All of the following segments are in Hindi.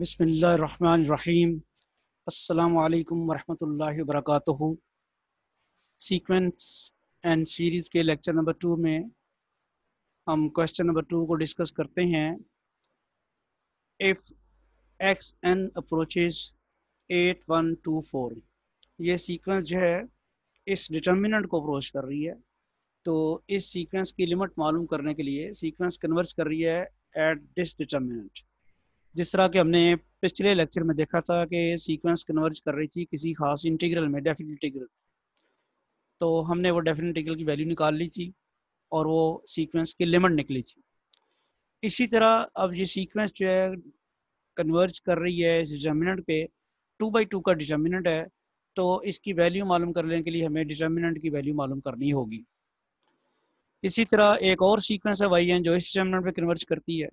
बसमीम अल्लाम वरहमल वरक सीक्वेंस एंड सीरीज़ के लेक्चर नंबर टू में हम क्वेश्चन नंबर टू को डिस्कस करते हैं if x n approaches eight one two four ये सीक्वेंस जो है इस डिटर्मिनेंट को अप्रोच कर रही है तो इस सीक्वेंस की लिमिट मालूम करने के लिए सीक्वेंस कन्वर्स कर रही है एट दिस डिटर्मिनेंट जिस तरह के हमने पिछले लेक्चर में देखा था कि सीक्वेंस कन्वर्ज कर रही थी किसी खास इंटीग्रल में डेफिनेट इंटीग्रल तो हमने वो डेफिनेट इंटीग्रल की वैल्यू निकाल ली थी और वो सीक्वेंस की लिमिट निकली थी इसी तरह अब ये सीक्वेंस जो है कन्वर्ज कर रही है इस डिटर्मिनेंट पे टू बाई टू का डिटर्मिनेंट है तो इसकी वैल्यू मालूम करने के लिए हमें डिटर्मिनेंट की वैल्यू मालूम करनी होगी इसी तरह एक और सीक्वेंस है वाई एन जो इस डिटर्मिनेंट पे कन्वर्ज करती है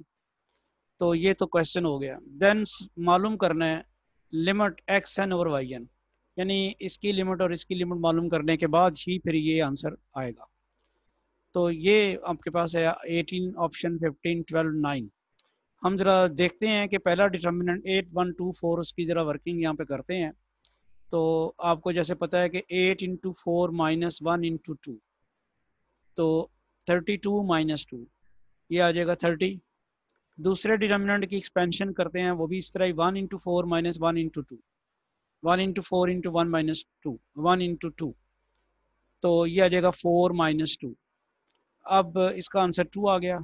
तो ये तो क्वेश्चन हो गया देन मालूम करना है लिमिट एक्स एन और वाई एन यानी इसकी लिमिट और इसकी लिमिट मालूम करने के बाद ही फिर ये आंसर आएगा तो ये आपके पास है 18 ऑप्शन 15 12 9 हम ज़रा देखते हैं कि पहला डिटर्मिनेंट 8 1 2 4 उसकी ज़रा वर्किंग यहाँ पे करते हैं तो आपको जैसे पता है कि 8 into four minus one into two तो 32 माइनस टू ये आ जाएगा थर्टी दूसरे डिटर्मिनेंट की एक्सपेंशन करते हैं वो भी इस तरह ही one into four minus one into two one into four into one minus two one into two तो ये आ जाएगा फोर माइनस टू अब इसका आंसर टू आ गया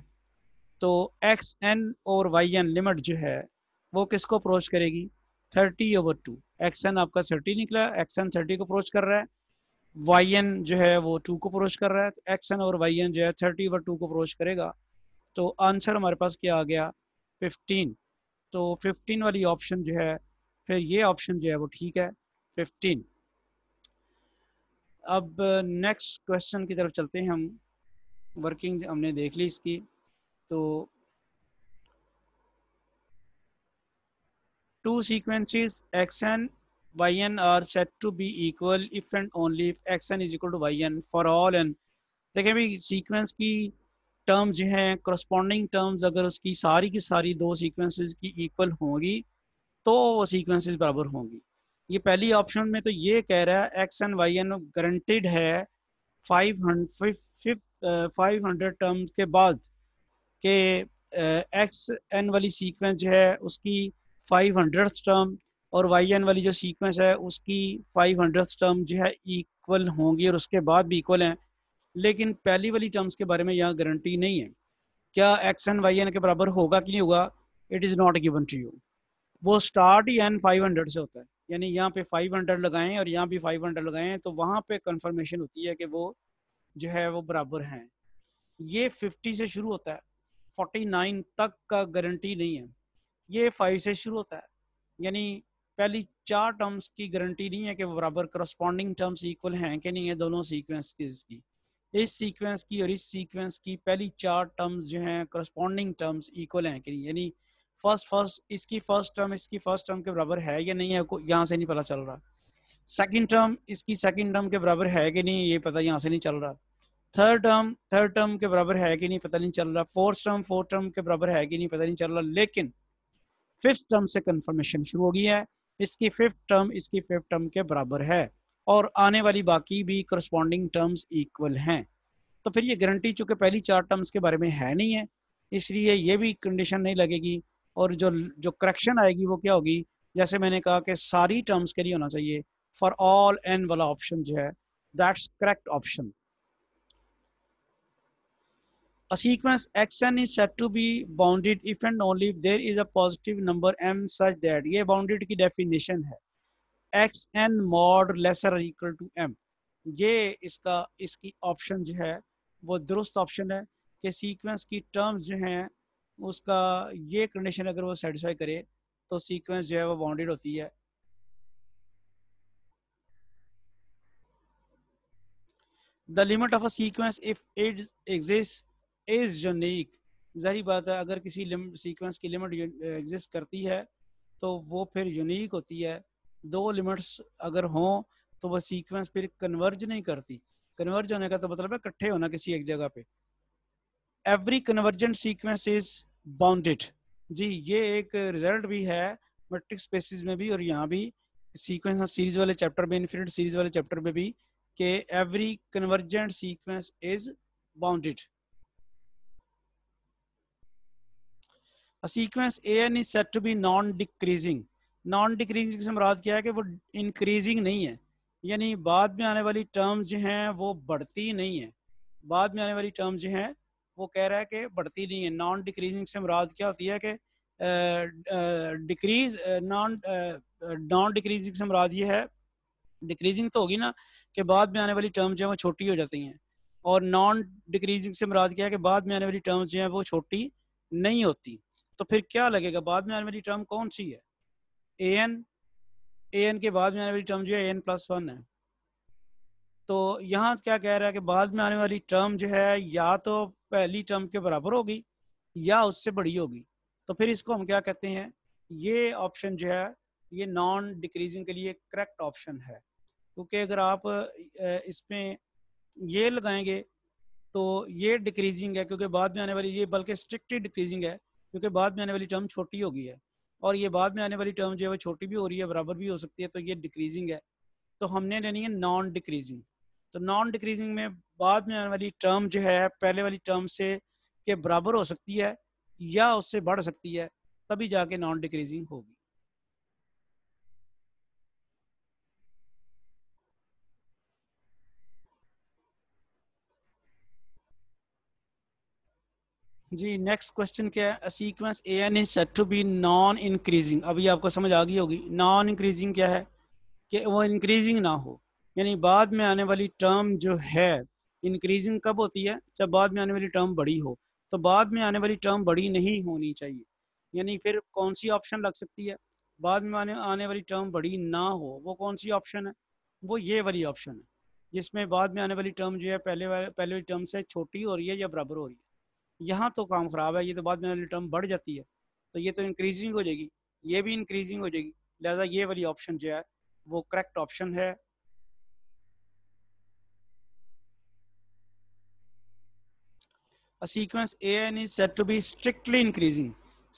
तो एक्स एन और वाई एन लिमिट जो है वो किसको अप्रोच करेगी thirty over two x n आपका थर्टी निकला एक्स एन थर्टी को अप्रोच कर रहा है वाई एन जो है वो टू को अप्रोच कर रहा है एक्स एन और वाई एन जो है थर्टी ओवर टू को अप्रोच करेगा तो आंसर हमारे पास क्या आ गया 15 तो 15 वाली ऑप्शन जो है फिर ये ऑप्शन जो है वो ठीक है 15 अब नेक्स्ट क्वेश्चन की तरफ चलते हैं हम वर्किंग हमने देख ली इसकी तो two sequences x n y n are said to be equal if and only x n is equal to y n for all n देखें भाई सीक्वेंस की टर्म जो है करस्पॉन्डिंग टर्म्स अगर उसकी सारी की सारी दो सीक्वेंसेस की इक्वल होंगी तो वो सीक्वेंसेस बराबर होंगी ये पहली ऑप्शन में तो ये कह रहा है x n y n guaranteed है फाइव फाइव हंड्रेड टर्म्स के बाद के एक्स एन वाली सीक्वेंस जो है उसकी फाइव हंड्रेड टर्म और वाई एन वाली जो सीक्वेंस है उसकी फाइव हंड्रेड टर्म जो है इक्वल होंगी और उसके बाद भी इक्वल हैं लेकिन पहली वाली टर्म्स के बारे में यहाँ गारंटी नहीं है क्या एक्स एन वाई एन के बराबर होगा कि नहीं होगा it is not given to you वो स्टार्ट ही एन फाइव हंड्रेड से होता है यानी यहाँ पे फाइव हंड्रेड लगाएं और यहाँ भी फाइव हंड्रेड लगाएं तो वहां पे कंफर्मेशन होती है कि वो जो है वो बराबर हैं ये फिफ्टी से शुरू होता है फोर्टी नाइन तक का गारंटी नहीं है ये फाइव से शुरू होता है यानी पहली चार टर्म्स की गारंटी नहीं है कि बराबर करस्पॉन्डिंग टर्म्स इक्वल हैं कि नहीं है दोनों सीक्वेंस की इस सीक्वेंस की और इस सीक्वेंस की पहली चार टर्म्स जो हैं करस्पॉन्डिंग टर्म्स इक्वल हैं कि नहीं यानी फर्स्ट फर्स्ट इसकी फर्स्ट टर्म इसकी फर्स्ट टर्म के बराबर है या नहीं है यहाँ से नहीं पता चल रहा सेकेंड टर्म इसकी सेकेंड टर्म के बराबर है कि नहीं ये पता यहाँ से नहीं चल रहा थर्ड टर्म थर्ड टर्म के बराबर है कि नहीं पता नहीं चल रहा फोर्थ टर्म फोर्थ टर्म के बराबर है कि नहीं पता नहीं चल रहा लेकिन फिफ्थ टर्म से कन्फर्मेशन शुरू हो गई है इसकी फिफ्थ टर्म इसकी फिफ्थ टर्म के बराबर है और आने वाली बाकी भी करस्पॉन्डिंग टर्म्स इक्वल हैं तो फिर ये गारंटी चूंकि पहली चार टर्म्स के बारे में है नहीं है इसलिए ये भी कंडीशन नहीं लगेगी और जो जो करेक्शन आएगी वो क्या होगी जैसे मैंने कहा कि सारी टर्म्स के लिए होना चाहिए फॉर ऑल एन वाला ऑप्शन जो है that's correct option sequence x n is said to be bounded if and only there is a positive number M such that ये बाउंडेड की डेफिनेशन है x n mod lesser equal to M ये इसका इसकी ऑप्शन जो है वो दुरुस्त ऑप्शन है कि सीक्वेंस की टर्म्स जो हैं उसका ये कंडीशन अगर वो सेटिस्फाई करे तो सीक्वेंस जो है वो बाउंडेड होती है the limit of a sequence if it exist is unique जहरी बात है अगर किसी सीक्वेंस की लिमिट एग्जिस्ट करती है तो वो फिर यूनिक होती है दो लिमिट्स अगर हों तो वह सीक्वेंस फिर कन्वर्ज नहीं करती कन्वर्ज होने का तो मतलब है इकट्ठे होना किसी एक जगह पे every convergent sequence is bounded जी ये एक रिजल्ट भी है मेट्रिक स्पेसिस में भी और यहाँ भी सीक्वेंस सीरीज वाले चैप्टर में इन्फिनिट सीरीज वाले चैप्टर में भी कि every convergent sequence is bounded A sequence an is said to be non-decreasing non decreasing से मुराद क्या है कि वो इंक्रीजिंग नहीं है यानी बाद में आने वाली टर्म जो हैं वो बढ़ती नहीं है बाद में आने वाली टर्म जो हैं वो कह रहा है कि बढ़ती नहीं है नॉन डिक्रीजिंग से मुराद क्या होती है कि डिक्रीज नॉन नॉन डिक्रीजिंग से मुराद ये है डिक्रीजिंग तो होगी ना कि बाद में आने वाली टर्म जो है वो छोटी हो जाती हैं और नॉन डिक्रीजिंग से मुराद क्या है कि बाद में आने वाली टर्म जो है वो छोटी नहीं होती तो फिर क्या लगेगा बाद में आने वाली टर्म कौन सी है ए एन ए एन के बाद में आने वाली टर्म जो है ए एन प्लस वन है तो यहाँ क्या कह रहा है कि बाद में आने वाली टर्म जो है या तो पहली टर्म के बराबर होगी या उससे बड़ी होगी तो फिर इसको हम क्या कहते हैं ये ऑप्शन जो है ये नॉन डिक्रीजिंग के लिए करेक्ट ऑप्शन है क्योंकि अगर आप इसमें ये लगाएंगे तो ये डिक्रीजिंग है क्योंकि बाद में आने वाली ये बल्कि स्ट्रिक्टली डिक्रीजिंग है क्योंकि बाद में आने वाली टर्म छोटी होगी है और ये बाद में आने वाली टर्म जो है वो छोटी भी हो रही है बराबर भी हो सकती है तो ये डिक्रीजिंग है तो हमने लेनी है नॉन डिक्रीजिंग तो नॉन डिक्रीजिंग में बाद में आने वाली टर्म जो है पहले वाली टर्म से के बराबर हो सकती है या उससे बढ़ सकती है तभी जाके नॉन डिक्रीजिंग होगी जी नेक्स्ट क्वेश्चन क्या है sequence a n is said to be non increasing अभी आपको समझ आ गई होगी नॉन इंक्रीजिंग क्या है कि वो इंक्रीजिंग ना हो यानी बाद में आने वाली टर्म जो है इंक्रीजिंग कब होती है जब बाद में आने वाली टर्म बड़ी हो तो बाद में आने वाली टर्म बड़ी नहीं होनी चाहिए यानी फिर कौन सी ऑप्शन लग सकती है बाद में आने आने वाली टर्म बड़ी ना हो वो कौन सी ऑप्शन है वो ये वाली ऑप्शन है जिसमें बाद में आने वाली टर्म जो है पहले वाले पहले वाली टर्म से छोटी हो रही है या बराबर हो रही है यहाँ तो काम ख़राब है ये तो बाद में टर्म बढ़ जाती है तो ये तो इंक्रीजिंग हो जाएगी ये भी इंक्रीजिंग हो जाएगी लिहाजा ये वाली ऑप्शन जो है वो करेक्ट ऑप्शन है sequence a n is said to be strictly increasing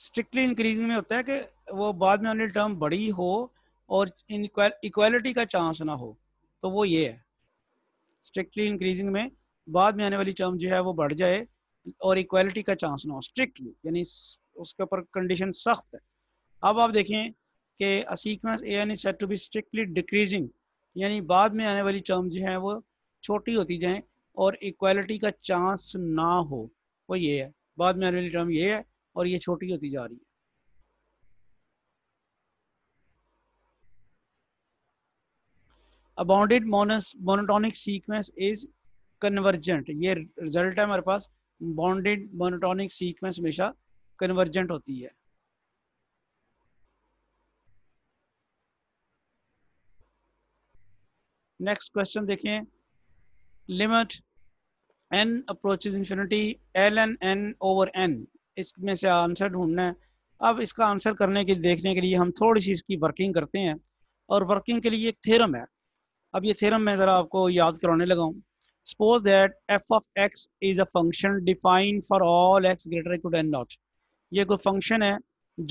strictly increasing में होता है कि वो बाद में वाली टर्म बड़ी हो और इक्वालिटी का चांस ना हो तो वो ये है स्ट्रिक्टली इंक्रीजिंग में बाद में आने वाली टर्म जो है वो बढ़ जाए और इक्वालिटी का चांस ना हो स्ट्रिक्टली यानी उसके ऊपर कंडीशन सख्त है अब आप देखें कि sequence a n is said to be strictly decreasing यानी बाद में आने वाली टर्म जो हैं वो छोटी होती जाएं और इक्वालिटी का चांस ना हो वो ये है बाद में आने वाली टर्म ये है और ये छोटी होती जा रही है a bounded bounded monos, monotonic sequence is ये रिजल्ट है हमारे पास बॉन्डेड मोनोटॉनिक सीक्वेंस हमेशा कन्वर्जेंट होती है नेक्स्ट क्वेश्चन देखें limit n approaches infinity l n n over n इसमें से आंसर ढूंढना है अब इसका आंसर करने के देखने के लिए हम थोड़ी सी इसकी वर्किंग करते हैं और वर्किंग के लिए एक थ्योरम है अब ये थ्योरम मैं ज़रा आपको याद कराने लगा हूँ suppose that f of x is a function defined for all x greater equal to n naught ye कोई function hai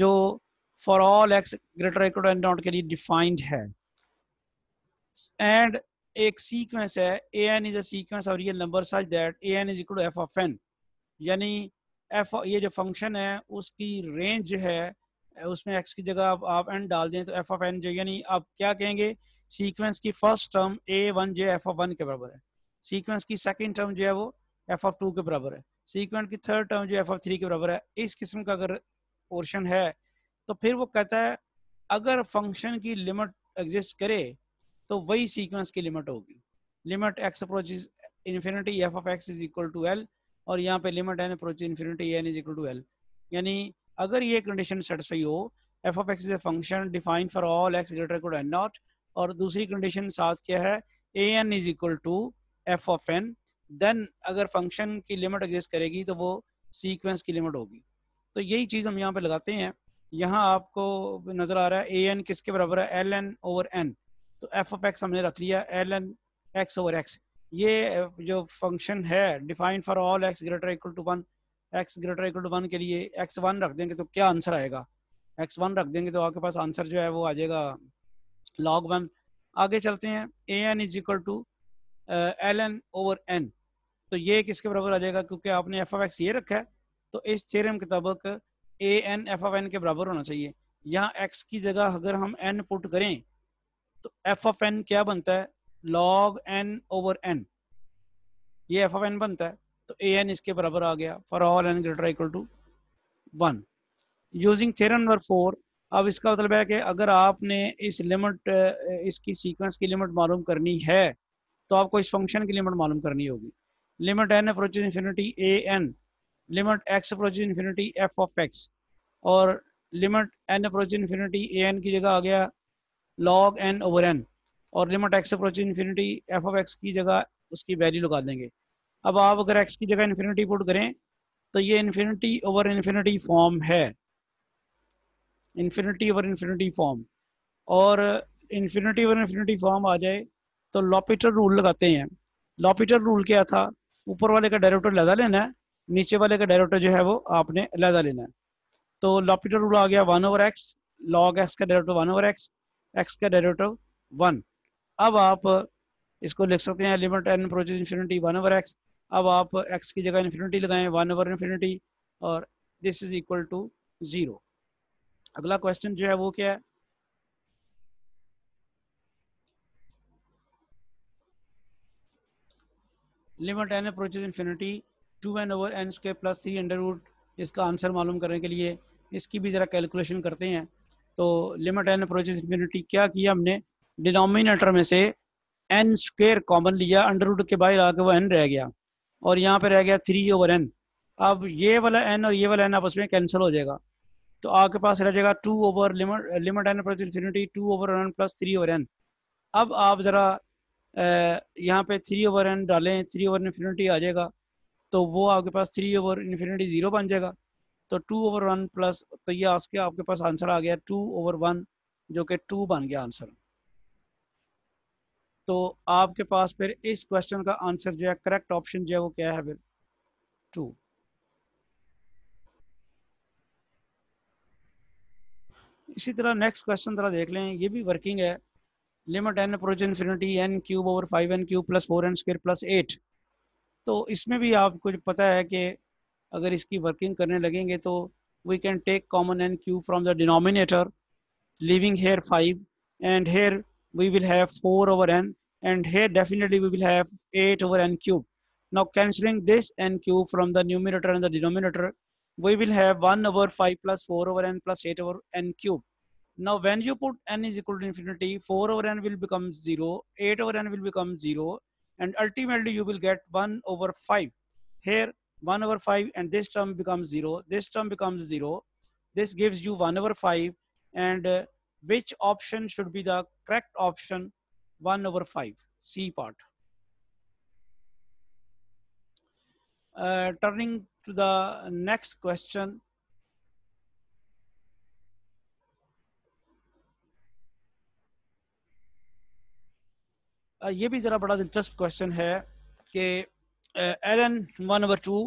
jo for all x greater equal to n naught ke liye defined hai and ek sequence hai an is a sequence of real numbers such that an is equal to f of n yani f ye jo function hai uski range hai उसमें x की जगह आप, आप n डाल दें तो f of n जो यानी आप क्या कहेंगे सीक्वेंस की first term a1 j f of one के बराबर है सीक्वेंस की सेकेंड टर्म जो है वो एफ ऑफ टू के बराबर है सीक्वेंस की थर्ड टर्म जो एफ ऑफ थ्री के बराबर है इस किस्म का अगर पोर्शन है तो फिर वो कहता है अगर फंक्शन की लिमिट एग्जिस्ट करे तो वही सीक्वेंस की लिमिट होगी limit x approach infinity f of x is equal to l और यहाँ पे limit n approach infinity n is equal to l यानी अगर ये कंडीशन सेटिस्फाई हो f of x is a function defined for all x greater to n naught और दूसरी कंडीशन साथ क्या है a n is equal to f of n then अगर फंक्शन की लिमिट एग्जिस्ट करेगी तो वो सीक्वेंस की लिमिट होगी तो यही चीज़ हम यहाँ पे लगाते हैं यहाँ आपको नज़र आ रहा है ए एन किसके बराबर है एल एन ओवर एन तो एफ ऑफ एक्स हमने रख लिया l n x over x ये जो फंक्शन है defined for all x greater equal to one x greater equal to one के लिए एक्स वन रख देंगे तो क्या आंसर आएगा एक्स वन रख देंगे तो आपके पास आंसर जो है वो आ जाएगा लॉग वन आगे चलते हैं a n is equal to l n over n तो ये किसके बराबर आ जाएगा क्योंकि आपने एफ ऑफ एक्स ये रखा है तो इस थ्योरम के मुताबिक a n f of n के बराबर होना चाहिए यहाँ एक्स की जगह अगर हम एन पुट करें तो एफ ऑफ एन क्या बनता है लॉग एन ओवर एन ये एफ ऑफ एन बनता है तो ए एन इसके बराबर आ गया for all n greater equal to one using theorem number four अब इसका मतलब है कि अगर आपने इस लिमिट इसकी सीक्वेंस की लिमिट मालूम करनी है तो आपको इस फंक्शन की लिमिट मालूम करनी होगी limit n approach infinity a n limit x approach infinity f of x और limit n approach infinity a n की जगह आ गया लॉग एन ओवर एन और limit x approach infinity f of x की जगह उसकी वैल्यू लगा देंगे अब आप अगर एक्स की जगह इन्फिनिटी पुट करें तो ये इन्फिनिटी ओवर इन्फिनिटी फॉर्म है इन्फिनिटी ओवर इन्फिनिटी फॉर्म और इन्फिनिटी ओवर इन्फिनिटी फॉर्म आ जाए तो लॉपिटर रूल लगाते हैं लॉपिटर रूल क्या था ऊपर वाले का डायरेक्टर लहदा लेना है नीचे वाले का डायरेक्टर जो है वो आपने लहदा लेना है तो लॉपिटर रूल आ गया one over x log x का director one over x x का डायरेक्टर वन अब आप इसको लिख सकते हैं limit n approaches infinity one over x अब आप एक्स की जगह इन्फिनिटी लगाएं वन ओवर इन्फिनिटी और this is equal to zero अगला क्वेश्चन जो है वो क्या है limit n approaches infinity two n over n square plus three under root इसका आंसर मालूम करने के लिए इसकी भी ज़रा कैलकुलेशन करते हैं तो लिमिट एन अप्रोचेज इन्फिनिटी क्या किया हमने डिनोमिनेटर में से एन स्क्र कॉमन लिया अंडर रूट के बाहर आके वो एन रह गया और यहाँ पर रह गया थ्री ओवर एन अब ये वाला एन और ये वाला एन आपस में कैंसिल हो जाएगा तो आपके पास रह जाएगा two over limit limit n approach infinity two over n plus three over n अब आप ज़रा यहाँ पे थ्री ओवर एन डालें थ्री ओवर इन्फिनिटी आ जाएगा तो वो आपके पास थ्री ओवर इन्फिनिटी जीरो बन जाएगा तो टू ओवर वन प्लस तो ये आके आपके पास आंसर आ गया टू ओवर वन जो कि टू बन गया आंसर तो आपके पास फिर इस क्वेश्चन का आंसर जो है करेक्ट ऑप्शन जो है वो क्या है फिर टू इसी तरह नेक्स्ट क्वेश्चन तरह देख लें ये भी वर्किंग है limit n approach infinity n cube over five n cube plus four n square plus eight तो इसमें भी आपको पता है कि अगर इसकी वर्किंग करने लगेंगे तो we can take common n cube from the denominator leaving here five and here we will have four over n and here definitely we will have eight over n cube now cancelling this n cube from the numerator and the denominator we will have one over five plus four over n plus eight over n cube Now, when you put n is equal to infinity, 4 over n will become 0, 8 over n will become 0, and ultimately you will get 1 over 5. Here, 1 over 5 and this term becomes 0, this term becomes 0. This gives you 1 over 5 and uh, which option should be the correct option 1 over 5, C part. Uh, turning to the next question, ये भी ज़रा बड़ा दिलचस्प क्वेश्चन है कि l n one over two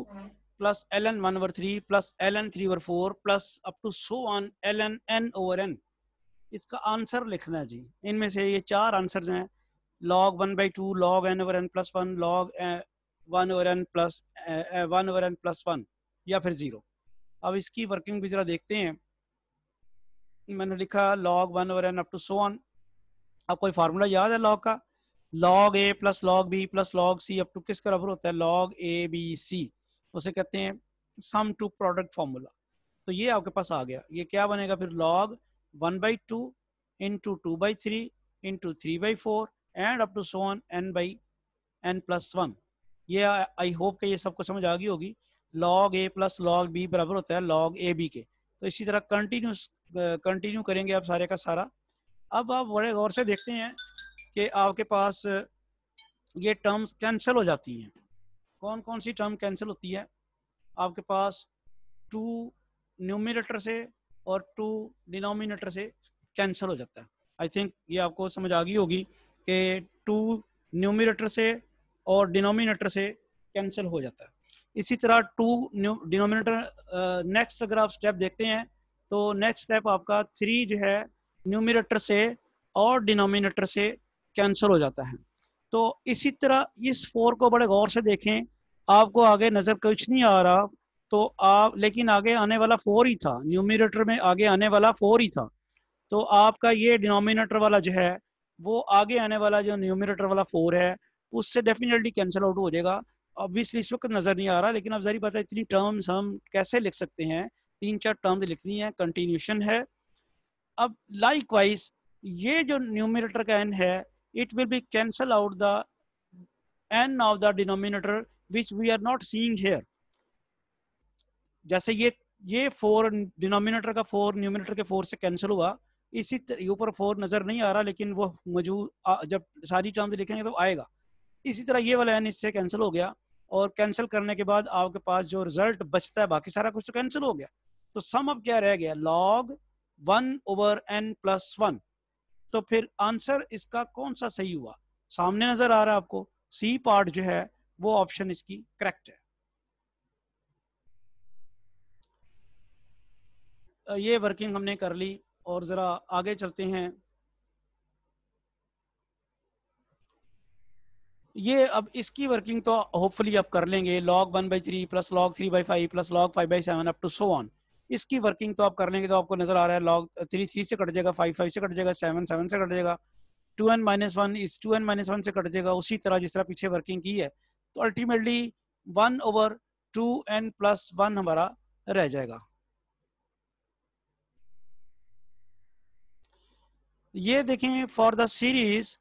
plus l n one over three plus l n three over four plus up to so on l n n over n इसका आंसर लिखना है जी इनमें से ये चार आंसर हैं log 1 by 2 log n over n plus 1 log uh, 1 over n plus uh, 1 over n plus 1 या फिर जीरो अब इसकी वर्किंग भी जरा देखते हैं मैंने लिखा log 1 over n up to so on कोई फार्मूला याद है log का log a plus log b plus log c up to किस का होता है लॉग ए बी सी उसे कहते हैं सम टू प्रोडक्ट फॉर्मूला तो ये आपके पास आ गया ये क्या बनेगा फिर log one by two into two by three into three by four and up to so on n by n plus one ये आई होप कि ये सबको समझ आ गई होगी log a plus log b बराबर होता है लॉग ए बी के तो इसी तरह कंटिन्यूस कंटिन्यू करेंगे आप सारे का सारा अब आप बड़े गौर से देखते हैं कि आपके पास ये टर्म्स कैंसिल हो जाती हैं कौन कौन सी टर्म कैंसिल होती है आपके पास टू न्यूमिनेटर से और टू डिनोमिनेटर से कैंसिल हो जाता है आई थिंक ये आपको समझ आ गई होगी कि टू न्यूमिनेटर से और डिनोमिनेटर से कैंसिल हो जाता है इसी तरह टू डिनोमिनेटर नेक्स्ट अगर आप स्टेप देखते हैं तो नेक्स्ट स्टेप आपका थ्री जो है न्यूमिनेटर से और डिनोमिनेटर से कैंसिल हो जाता है तो इसी तरह इस फोर को बड़े गौर से देखें आपको आगे नज़र कुछ नहीं आ रहा तो आप लेकिन आगे आने वाला फोर ही था न्यूमिनेटर में आगे आने वाला फोर ही था तो आपका ये डिनोमिनेटर वाला जो है वो आगे आने वाला जो न्यूमिनेटर वाला फोर है उससे डेफिनेटली कैंसिल आउट हो जाएगा ऑब्वियसली इस वक्त नज़र नहीं आ रहा लेकिन अब जरिए पता है इतनी टर्म्स हम कैसे लिख सकते हैं तीन चार टर्म्स लिखनी है कंटिन्यूशन है अब लाइक वाइज ये जो न्यूमिनेटर का एन है it will be cancel out the n of the denominator which we are not seeing here जैसे ये ये फोर डिनोमिनेटर का फोर न्यूमिनेटर के फोर से कैंसिल हुआ इसी ऊपर फोर नजर नहीं आ रहा लेकिन वो मौजूद जब सारी टर्म्स लिखेंगे तो आएगा इसी तरह ये वाला एन इससे कैंसिल हो गया और कैंसिल करने के बाद आपके पास जो रिजल्ट बचता है बाकी सारा कुछ तो कैंसिल हो गया तो सम अब क्या रह गया log one over n plus one तो फिर आंसर इसका कौन सा सही हुआ सामने नजर आ रहा है आपको सी पार्ट जो है वो ऑप्शन इसकी करेक्ट है ये वर्किंग हमने कर ली और जरा आगे चलते हैं ये अब इसकी वर्किंग तो होपफुली आप कर लेंगे log one by three plus log three by five plus log five by seven up to so on इसकी वर्किंग तो आप कर लेंगे तो आपको नजर आ रहा है लॉग थ्री थ्री से कट जाएगा फाइव फाइव से कट जाएगा सेवन सेवन से कट जाएगा टू एन माइनस वन इस टू एन माइनस वन से कट जाएगा उसी तरह जिस तरह पीछे वर्किंग की है तो ultimately one over two n plus one हमारा रह जाएगा ये देखें for the series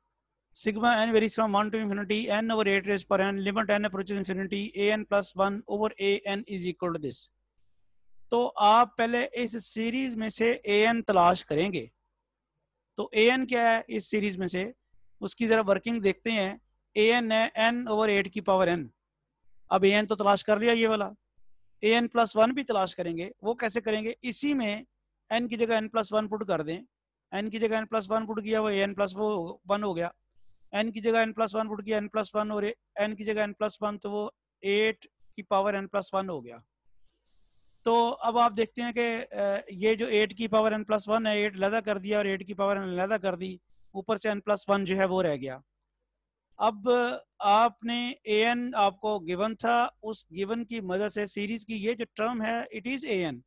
sigma n varies from one to infinity n over eight raise पर n limit n approaches infinity a n plus one over a n is equal to this तो आप पहले इस सीरीज में से ए एन तलाश करेंगे तो ए एन क्या है इस सीरीज में से उसकी जरा वर्किंग देखते हैं ए एन है एन ओवर एट की पावर एन अब ए एन तो तलाश कर लिया ये वाला ए एन प्लस वन भी तलाश करेंगे वो कैसे करेंगे इसी में एन की जगह एन प्लस वन पुट कर दें एन की जगह एन प्लस वन पुट किया वो ए एन प्लस वन हो गया एन की जगह एन प्लस वन पुट किया एन प्लस वन और एन की जगह एन प्लस वन तो वो एट की पावर एन प्लस वन हो गया तो अब आप देखते हैं कि ये जो एट की पावर एन प्लस वन है एट लदा कर दिया और एट की पावर एन लदा कर दी ऊपर से एन प्लस वन जो है वो रह गया अब आपने ए एन आपको गिवन था उस गिवन की मदद से सीरीज की ये जो टर्म है it is a n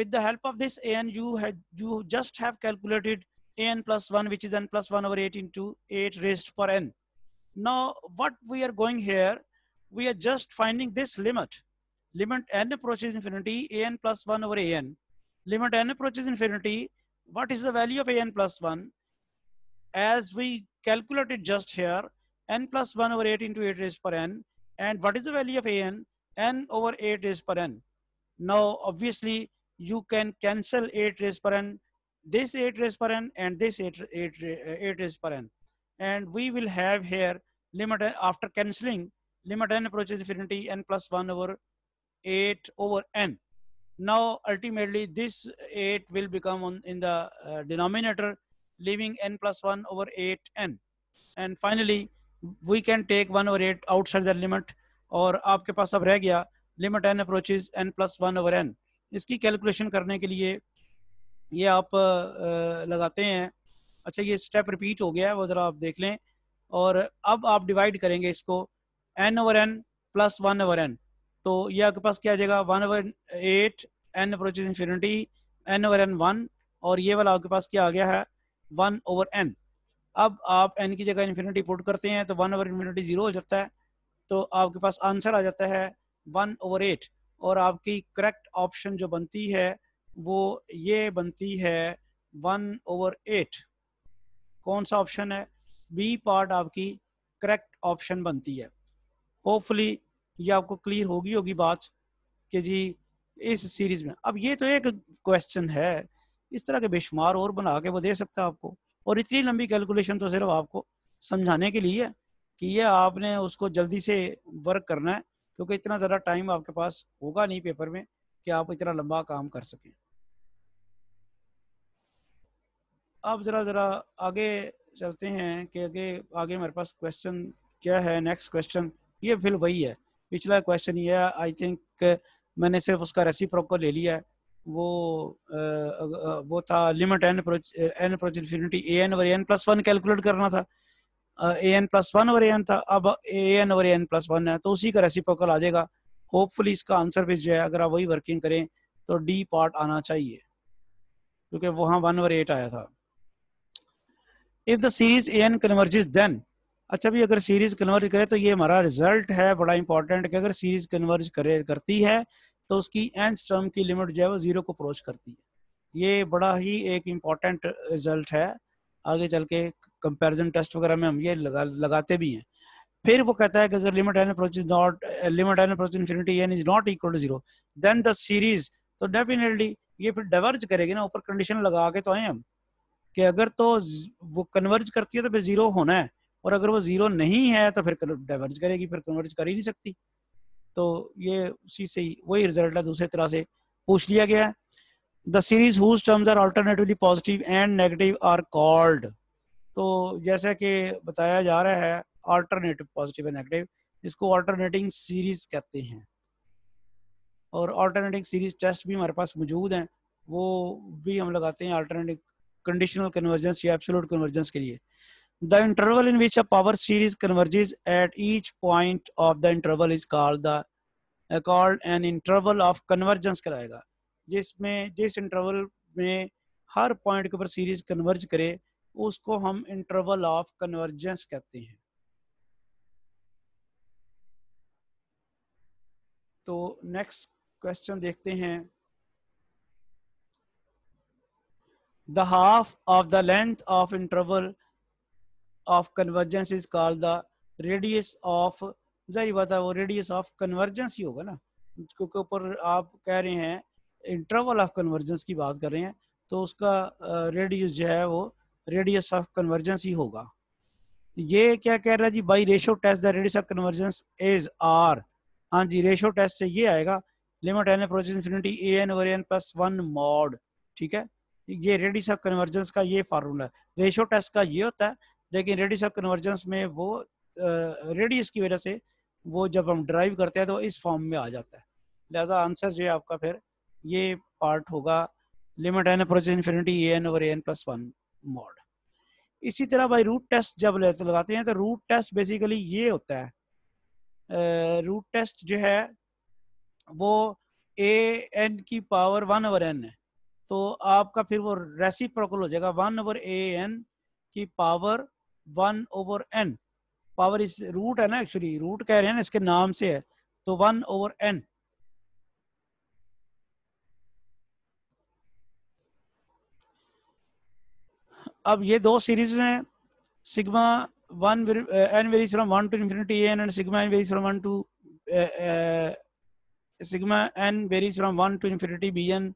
with the help of this a n you you just have calculated a n plus one which is n plus one over eight into eight rest for n now what we are going here we are just finding this limit limit n approaches infinity, an plus 1 over an. Limit n approaches infinity, what is the value of an plus 1? As we calculated just here, n plus 1 over 8 into 8 raised per n. And what is the value of an? n over 8 raised per n. Now, obviously, you can cancel 8 raised per n, this 8 raised per n, and this 8, 8, 8 raised per n. And we will have here limit after cancelling limit n approaches infinity n plus 1 over eight over n. Now ultimately this eight will become on, in the uh, denominator leaving n plus one over eight n. And finally we can take one over eight outside the limit और आपके पास अब रह गया limit n approaches n plus 1 over n. इसकी कैलकुलेशन करने के लिए ये आप लगाते हैं अच्छा ये स्टेप रिपीट हो गया है वो ज़रा आप देख लें और अब आप डिवाइड करेंगे इसको n over n plus one over n तो ये आपके पास क्या आ जाएगा one over eight n approaches infinity n over n one और ये वाला आपके पास क्या आ गया है वन ओवर एन अब आप एन की जगह इन्फिनिटी पुट करते हैं तो वन ओवर इन्फिनिटी जीरो हो जाता है तो आपके पास आंसर आ जाता है वन ओवर एट और आपकी करेक्ट ऑप्शन जो बनती है वो ये बनती है वन ओवर एट कौन सा ऑप्शन है बी पार्ट आपकी करेक्ट ऑप्शन बनती है होपफुली ये आपको क्लियर होगी होगी बात कि जी इस सीरीज में अब ये तो एक क्वेश्चन है इस तरह के बेशुमार और बना के वो दे सकता है आपको और इतनी लंबी कैलकुलेशन तो सिर्फ आपको समझाने के लिए कि ये आपने उसको जल्दी से वर्क करना है क्योंकि इतना ज़्यादा टाइम आपके पास होगा नहीं पेपर में कि आप इतना लंबा काम कर सकें अब ज़रा ज़रा आगे चलते हैं कि आगे आगे मेरे पास क्वेश्चन क्या है नेक्स्ट क्वेश्चन ये फिर वही है पिछला क्वेश्चन ये है आई थिंक मैंने सिर्फ उसका रेसी को ले लिया है वो आ, वो था limit n n approaches infinity a n over n plus one calculate करना था a n plus one over n था अब a n over n plus one है तो उसी का रेसिप्रोकल आ जाएगा होपफुली इसका आंसर भी जो है अगर आप वही वर्किंग करें तो डी पार्ट आना चाहिए क्योंकि वहां वन ओवर एट आया था if the series a n converges then अच्छा भी अगर सीरीज कन्वर्ज करे तो ये हमारा रिजल्ट है बड़ा इंपॉर्टेंट कि अगर सीरीज कन्वर्ज करे करती है तो उसकी एंड टर्म की लिमिट जो है वो जीरो को अप्रोच करती है ये बड़ा ही एक इम्पॉर्टेंट रिजल्ट है आगे चल के कंपेरिजन टेस्ट वगैरह में हम ये लगा लगाते भी हैं फिर वो कहता है कि अगर limit n approach is not limit n approach infinity n is not equal to zero then the series तो डेफिनेटली ये फिर डाइवर्ज करेगी ना ऊपर कंडीशन लगा के तो आए हम कि अगर तो वो कन्वर्ज करती है तो फिर जीरो होना है और अगर वो जीरो नहीं है तो फिर डाइवर्ज करेगी फिर कन्वर्ज कर ही नहीं सकती तो ये उसी से ही वही रिजल्ट है दूसरे तरह से पूछ लिया गया the series whose terms are alternatively positive and negative are called तो जैसा कि बताया जा रहा है ऑल्टरनेटिव पॉजिटिव एंड नेगेटिव इसको ऑल्टरनेटिंग सीरीज कहते हैं और ऑल्टरनेटिंग सीरीज टेस्ट भी हमारे पास मौजूद हैं वो भी हम लगाते हैं ऑल्टरनेटिव कंडीशनल कन्वर्जेंस या एब्सोल्यूट कन्वर्जेंस के लिए The interval in which a power series converges at each point of the interval is called the uh, called an interval of convergence कराएगा जिसमें जिस interval में हर point के ऊपर series converge करे उसको हम interval of convergence कहते हैं तो नेक्स्ट क्वेश्चन देखते हैं the half of the length of interval of convergence is called the radius of जारी बात है वो रेडियस ऑफ कन्वर्जेंस ही होगा ना क्योंकि ऊपर आप कह रहे हैं इंटरवल ऑफ कन्वर्जेंस की बात कर रहे हैं तो उसका रेडियस जो है वो रेडियस ऑफ कन्वर्जेंस ही होगा ये क्या कह रहा है जी by ratio test the radius of convergence is r हाँ जी रेशो टेस्ट से ये आएगा limit n approach infinity a n over n plus one mod ठीक है ये रेडियस ऑफ कन्वर्जेंस का ये फार्मूला है रेशो टेस्ट का ये होता है लेकिन रेडियस ऑफ कन्वर्जेंस में वो रेडियस की वजह से वो जब हम ड्राइव करते हैं तो इस फॉर्म में आ जाता है लिहाजा आंसर जो है आपका फिर ये पार्ट होगा limit n approach infinity a n over a n plus one mod इसी तरह भाई रूट टेस्ट जब लगाते हैं तो रूट टेस्ट बेसिकली ये होता है रूट टेस्ट जो है वो ए एन की पावर वन ओवर एन है तो आपका फिर वो रेसिप्रोकल हो जाएगा वन ओवर ए एन की power one over n power इस रूट है ना एक्चुअली रूट कह रहे हैं ना इसके नाम से है तो वन ओवर एन अब ये दो सीरीज हैं sigma one n vary from one to infinity n and sigma n vary from one to n vary varies one to infinity b n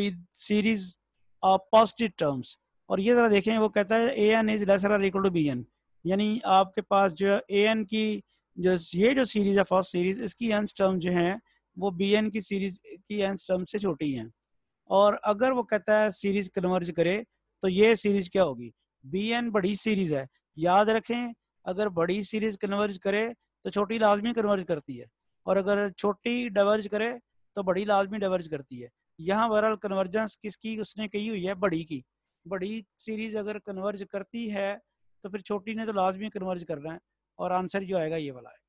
b series of positive terms और ये ज़रा देखें वो कहता है a n is lesser or equal to b n यानी आपके पास जो है ए एन की जो ये जो सीरीज़ है फर्स्ट सीरीज़ इसकी एन टर्म जो है वो बी एन की सीरीज़ की एन टर्म से छोटी है और अगर वो कहता है सीरीज़ कन्वर्ज करे तो ये सीरीज़ क्या होगी बी एन बड़ी सीरीज़ है याद रखें अगर बड़ी सीरीज़ कन्वर्ज करे तो छोटी लाजमी कन्वर्ज करती है और अगर छोटी डाइवर्ज करे तो बड़ी लाजमी डाइवर्ज करती है यहाँ बहरहाल कन्वर्जेंस किसकी उसने कही हुई है बड़ी की बड़ी सीरीज अगर कन्वर्ज करती है तो फिर छोटी ने तो लाजमी कन्वर्ज करना है और आंसर जो आएगा ये वाला है